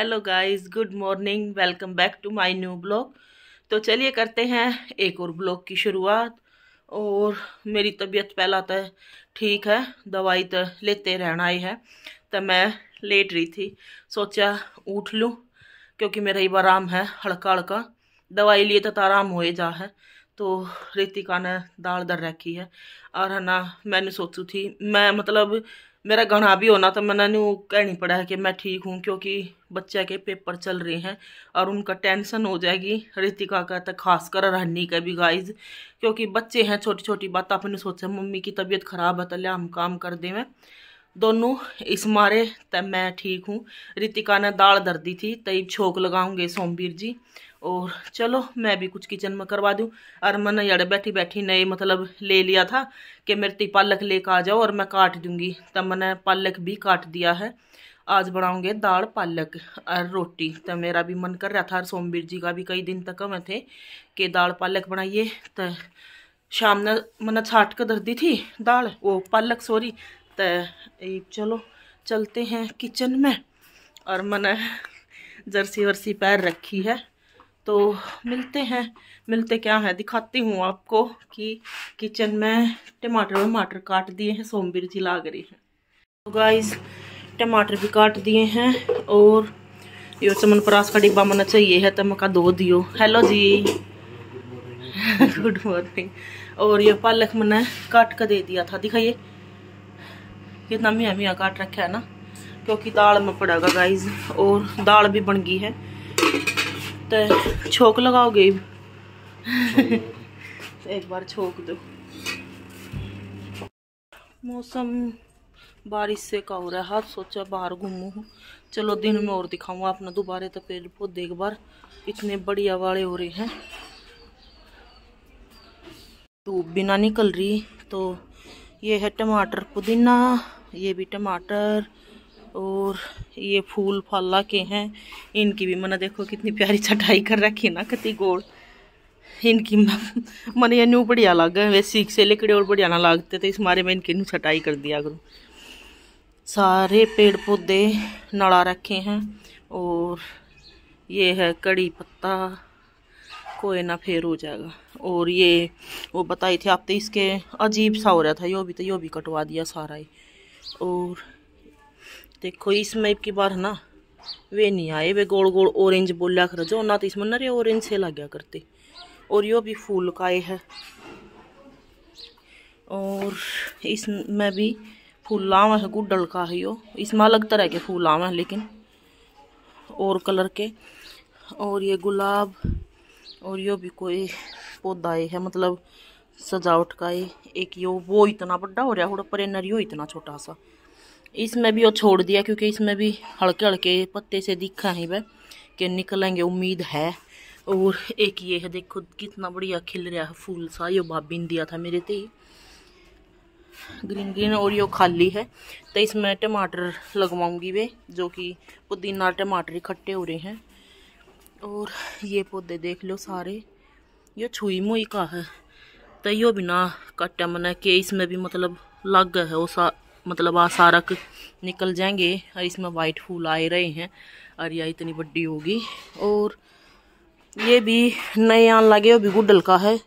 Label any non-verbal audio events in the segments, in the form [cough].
hello guys good morning welcome back to my new blog तो चलिए करते हैं एक और ब्लॉग की शुरुआत और मेरी तबीयत पहला तो ठीक है दवाई तो लेते रहना ही है तो मैं लेट रही थी सोचा उठ लूँ क्योंकि मेरा ही आराम है हड़का हड़का दवाई लिए तो, तो आराम हो ही जा है तो रितिका ने दाल दर रखी है और है ना मैंने सोचू थी मैं मतलब मेरा गाना भी होना तो मैंने कहनी पड़ा है कि मैं ठीक हूँ क्योंकि बच्चे के पेपर चल रहे हैं और उनका टेंशन हो जाएगी रितिका का तो खास कर रहनी का भी गाइज क्योंकि बच्चे हैं छोटी छोटी बात आपने सोचा मम्मी की तबीयत खराब है तो हम काम कर मैं दोनों इस मारे तब तो मैं ठीक हूँ रितिका ने दाल दर्दी थी तई छोक लगाऊंगे सोमवीर जी और चलो मैं भी कुछ किचन में करवा दूँ मैंने यार बैठी बैठी नए मतलब ले लिया था कि मेरे ती पालक कर आ जाओ और मैं काट दूँगी तब मैंने पालक भी काट दिया है आज बनाऊंगे दाल पालक और रोटी तो मेरा भी मन कर रहा था सोमवीर जी का भी कई दिन तक मैं थे कि दाल पालक बनाइए तो शाम ने मैंने छाट कर दर्दी थी दाल वो पालक सॉरी तो चलो चलते हैं किचन में और मैंने जर्सी वर्सी पैर रखी है तो मिलते हैं मिलते क्या है दिखाती हूँ आपको कि किचन में टमाटर वमाटर काट दिए हैं सोमवीर जी लाग रही हैं तो गाइस टमाटर भी काट दिए हैं और यो चमन परास का डिब्बा मना चाहिए है तो मका दो दियो हेलो जी गुड मॉर्निंग और ये पालक मैंने काट कर दे दिया था दिखाइए कितना मियाँ मियाँ काट रखा है ना क्योंकि दाल में पड़ेगा गाइज और दाल भी बन गई है तो छोक लगाओगे एक बार छोक दो मौसम बारिश से का हो रहा है हाँ सोचा बाहर घूमू चलो दिन में और दिखाऊँ अपना दोबारे तो पेड़ पौधे एक बार इतने बढ़िया वाले हो रहे हैं धूप बिना निकल रही तो ये है टमाटर पुदीना ये भी टमाटर और ये फूल फला के हैं इनकी भी मना देखो कितनी प्यारी चटाई कर रखी ना कति गोल इनकी मन ये न्यू बढ़िया लग गए वैसे सीख से लेकड़े और बढ़िया ना लागते तो इस मारे में इनकी न्यू छटाई कर दिया करूँ सारे पेड़ पौधे नड़ा रखे हैं और ये है कड़ी पत्ता कोई ना फेर हो जाएगा और ये वो बताई थी आप तो इसके अजीब सा हो रहा था यो भी तो यो भी कटवा दिया सारा ही और देखो इस मैप की बार है ना वे नहीं आए वे गोल गोल ऑरेंज बोलिया कर जो ना तो इसमें नरे ऑरेंज से लग गया करते और यो भी फूल का है और इसमें भी फूल लावा है गुडल का है यो इसमें अलग तरह के फूल आवे है लेकिन और कलर के और ये गुलाब और यो भी कोई पौधा है मतलब सजावट का है एक यो वो इतना बड़ा हो रहा है थोड़ा पर नरियो इतना छोटा सा इसमें भी वो छोड़ दिया क्योंकि इसमें भी हल्के हल्के पत्ते से दिखा ही वह कि निकलेंगे उम्मीद है और एक ये है देखो कितना बढ़िया खिल रहा है फूल सा यो भाभी दिया था मेरे ते ग्रीन ग्रीन और यो खाली है तो इसमें टमाटर लगवाऊंगी वे जो कि पुदीना टमाटर इकट्ठे हो रहे हैं और ये पौधे देख लो सारे यो छुई मुई का है तो यो बिना कट्टा मना के इसमें भी मतलब लग है वो सा मतलब आसारक निकल जाएंगे और इसमें वाइट फूल आए रहे हैं और यह इतनी बड्डी होगी और ये भी नए आन लागे भी गुडल का है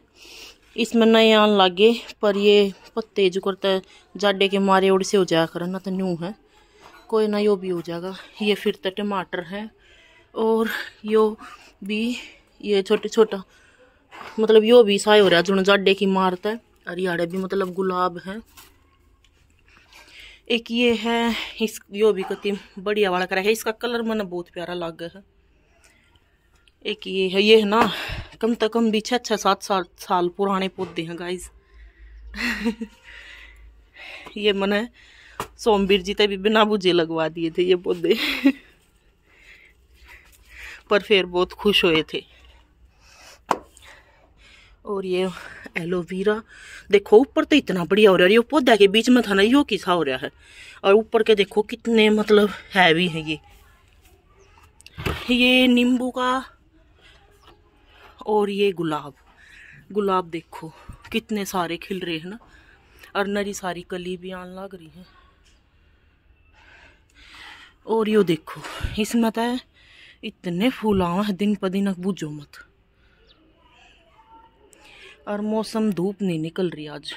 इसमें नए आन लागे पर ये पत्ते जो करता जाडे के मारे ओड से हो जाया कर ना तो न्यू है कोई ना यो भी हो जाएगा ये फिर तो टमाटर है और यो भी ये छोटे छोटा मतलब यो भी साय हो रहा है जो जाडे की मारता है और यारे भी मतलब गुलाब है एक ये है इस यो भी कति बढ़िया वाला करा है इसका कलर मैंने बहुत प्यारा लग है एक ये है ये है ना कम से कम भी छः छः सात साल साल पुराने पौधे हैं गाइस ये मैंने सोमवीर जी तभी बिना बुझे लगवा दिए थे ये पौधे पर फिर बहुत खुश हुए थे और ये एलोवेरा देखो ऊपर तो इतना बढ़िया हो रहा है ये पौधा के बीच में था ना यो किसा हो रहा है और ऊपर के देखो कितने मतलब हैवी है ये ये नींबू का और ये गुलाब गुलाब देखो कितने सारे खिल रहे हैं ना और नरी सारी कली भी आन लग रही है और यो देखो इसमें तो इतने फूल आवा है दिन पर दिन बुझो मत और मौसम धूप नहीं निकल रही आज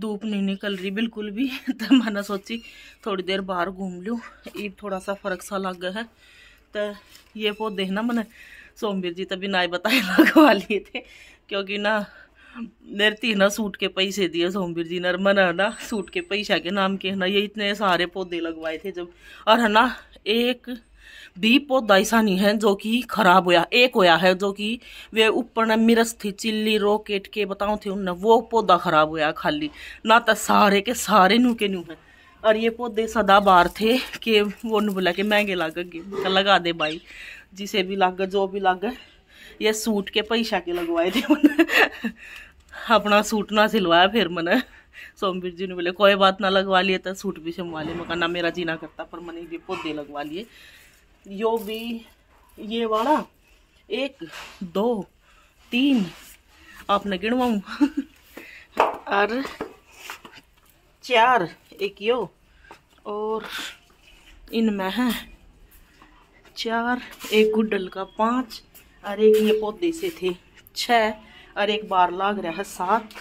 धूप नहीं निकल रही बिल्कुल भी [laughs] तो मैंने सोची थोड़ी देर बाहर घूम लूँ ये थोड़ा सा फ़र्क सा लग गया है तो ये पौधे ना मैंने सोमवीर जी तभी ना बताए [laughs] लगवा लिए थे क्योंकि ना मेरे तीन ना सूट के पैसे दिए सोमवीर जी ने मन है ना सूट के पैसा के नाम के है ना ये इतने सारे पौधे लगवाए थे जब और है ना एक भी पौधा ऐसा नहीं है जो कि खराब होया एक होया है जो कि वे ऊपर ने मिर्च थी चिल्ली रोकेट के बताओ थे उनने वो पौधा खराब होया खाली ना तो सारे के सारे नू के नू है और ये पौधे सदा बार थे कि वो ने बोला कि महंगे लाग गए लगा दे भाई जिसे भी लाग जो भी लाग ये सूट के पैसा के लगवाए थे अपना सूट ना सिलवाया फिर मैंने सोमवीर जी ने बोले कोई बात ना लगवा लिए तो सूट भी सिलवा लिए मैं मेरा जीना करता पर मैंने ये पौधे लगवा लिए यो भी ये वाला एक दो तीन आपने गिणवाऊँ और चार एक यो और इनमें है चार एक गुडल का पाँच और एक ये पौधे से थे छ और एक बार लाग रहा है सात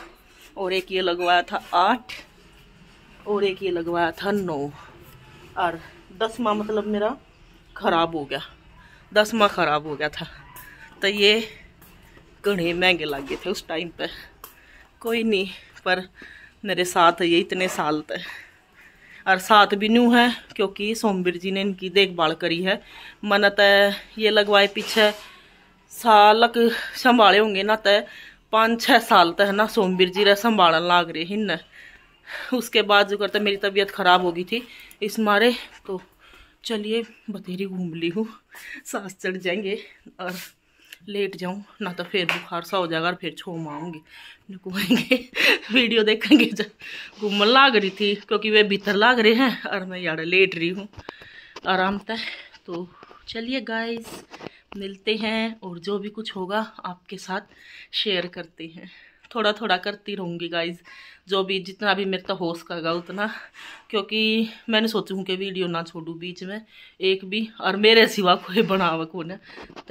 और एक ये लगवाया था आठ और एक ये लगवाया था नौ और दसवा मतलब मेरा ख़राब हो गया दसवा ख़राब हो गया था तो ये घने महंगे गए थे उस टाइम पर कोई नहीं पर मेरे साथ ये इतने साल थे और साथ भी न्यू है क्योंकि सोमवीर जी ने इनकी देखभाल करी है मन्नत ये लगवाए पीछे साल तक संभाले होंगे ना तय तो पाँच छः साल तक तो है ना सोमवीर जी रह संभालन लाग रहे हिन्न उसके बाद जो करते मेरी तबीयत ख़राब हो गई थी इस मारे तो चलिए बतेरी घूम ली हूँ सांस चढ़ जाएंगे और लेट जाऊँ ना तो फिर बुखार सा हो जाएगा और फिर छो आऊँगी घूमेंगे वीडियो देखेंगे जब घूमन लाग रही थी क्योंकि वे भीतर लाग रहे हैं और मैं यार लेट रही हूँ आराम तक तो चलिए गाइस मिलते हैं और जो भी कुछ होगा आपके साथ शेयर करते हैं थोड़ा थोड़ा करती रहूँगी गाइज जो भी जितना भी मेरे तो हो सकेगा उतना क्योंकि मैंने सोची हूँ कि वीडियो ना छोड़ूँ बीच में एक भी और मेरे सिवा कोई बनाव को ना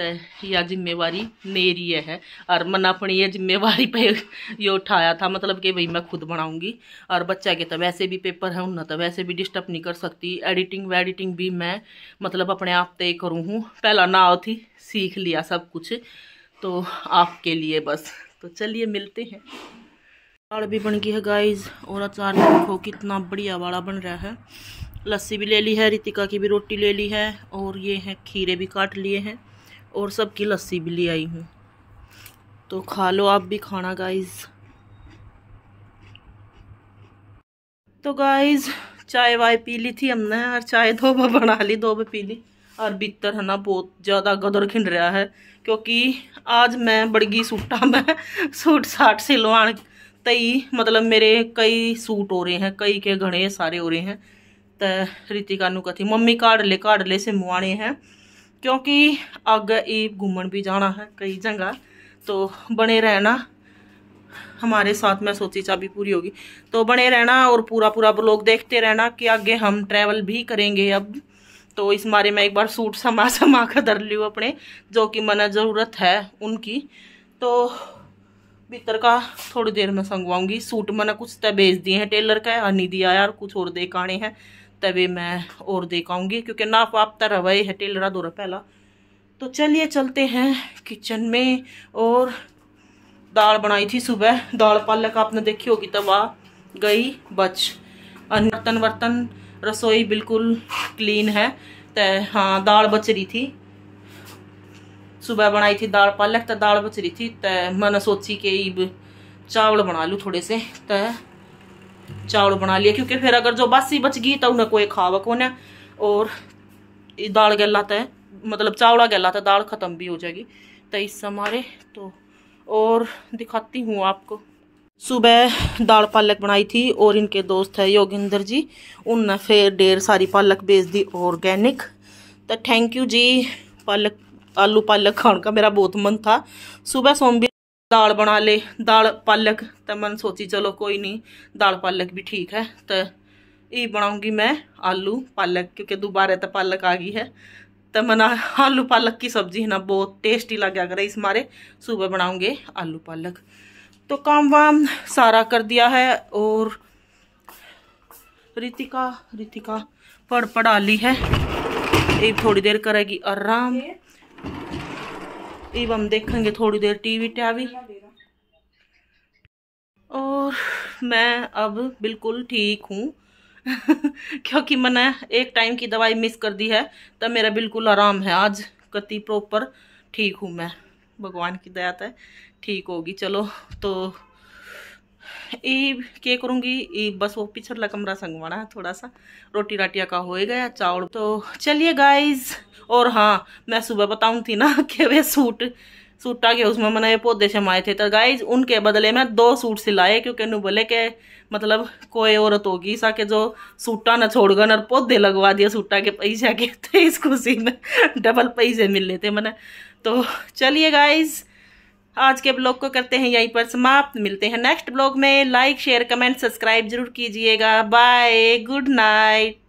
तो यह जिम्मेवारी मेरी है और मन अपनी ये जिम्मेवारी पे [laughs] ये उठाया था मतलब कि भाई मैं खुद बनाऊँगी और बच्चा के तो वैसे भी पेपर है उन्हें तो वैसे भी डिस्टर्ब नहीं कर सकती एडिटिंग वेडिटिंग भी मैं मतलब अपने आप तय करूँ हूँ पहला ना थी सीख लिया सब कुछ तो आपके लिए बस तो चलिए मिलते हैं अचार भी बन गई है गाइस और अचार देखो कितना बढ़िया वाला बन रहा है लस्सी भी ले ली है रितिका की भी रोटी ले ली है और ये है खीरे भी काट लिए हैं और सबकी लस्सी भी ले आई हूँ तो खा लो आप भी खाना गाइस तो गाइस चाय वाय पी ली थी हमने और चाय धोबा बना ली धोबा पी ली और ਬਿੱਤਰ है ना बहुत ज़्यादा गदर खिंड रहा है क्योंकि आज मैं बड़गी सूटा मैं सूट साठ से तई मतलब मेरे कई सूट हो रहे हैं कई के घने सारे हो रहे हैं तो रितिका नु कथी मम्मी काट ले से मुआने हैं क्योंकि अग ई घूमन भी जाना है कई जगह तो बने रहना हमारे साथ में सोची चाबी पूरी होगी तो बने रहना और पूरा पूरा ब्लॉग देखते रहना कि आगे हम ट्रैवल भी करेंगे अब तो इस मारे मैं एक बार सूट समा [laughs] समा कर धर ली अपने जो कि मैंने ज़रूरत है उनकी तो भीतर का थोड़ी देर में संगवाऊंगी सूट मैंने कुछ तब भेज दिए हैं टेलर का यार हाँ, नहीं दिया यार कुछ और देख आने हैं तभी मैं और देखाऊंगी क्योंकि नाप आप तो रवे वही है टेलरा दो पहला तो चलिए चलते हैं किचन में और दाल बनाई थी सुबह दाल पालक आपने देखी होगी तब आ गई बच बर्तन वर्तन रसोई बिल्कुल क्लीन है तो हाँ दाल बच रही थी सुबह बनाई थी दाल पालक तो दाल बच रही थी तो मैंने सोची कि इब चावल बना लूँ थोड़े से तो चावल बना लिए क्योंकि फिर अगर जो बासी बच गई तो उन्हें कोई खावा कौन है और दाल गला तो मतलब चावल गला तो दाल ख़त्म भी हो जाएगी तो इस समारे तो और दिखाती हूँ आपको सुबह दाल पालक बनाई थी और इनके दोस्त है योगिंदर जी उनने फिर ढेर सारी पालक बेच दी ऑर्गेनिक तो थैंक यू जी पालक आलू पालक खाने का मेरा बहुत मन था सुबह सोमवीर दाल बना ले दाल पालक तो मन सोची चलो कोई नहीं दाल पालक भी ठीक है तो ये बनाऊंगी मैं आलू पालक क्योंकि दोबारा तो पालक आ गई है तो मना आलू पालक की सब्जी है ना बहुत टेस्टी लग गया इस मारे सुबह बनाऊंगे आलू पालक तो काम वाम सारा कर दिया है और रितिका रितिका पढ़ पढ़ा ली है ये थोड़ी देर करेगी आराम अब हम देखेंगे थोड़ी देर टीवी टावी और मैं अब बिल्कुल ठीक हूँ [laughs] क्योंकि मैंने एक टाइम की दवाई मिस कर दी है तो मेरा बिल्कुल आराम है आज कति प्रॉपर ठीक हूँ मैं भगवान की दया है ठीक होगी चलो तो ई के करूँगी ये बस वो पिछड़ला कमरा संगवाना है थोड़ा सा रोटी राटिया का हो गया चावल तो चलिए गाइज और हाँ मैं सुबह बताऊँ थी ना [laughs] कि वे सूट सूट आ गया उसमें मैंने पौधे समाए थे तो गाइज उनके बदले मैं दो सूट सिलाए क्योंकि नु बोले के मतलब कोई औरत होगी सा के जो सूटा ना छोड़ गए और पौधे लगवा दिए सूटा के पैसे के थे [laughs] तो इस खुशी में डबल पैसे मिल लेते मैंने तो चलिए गाइज़ आज के ब्लॉग को करते हैं यहीं पर समाप्त मिलते हैं नेक्स्ट ब्लॉग में लाइक शेयर कमेंट सब्सक्राइब जरूर कीजिएगा बाय गुड नाइट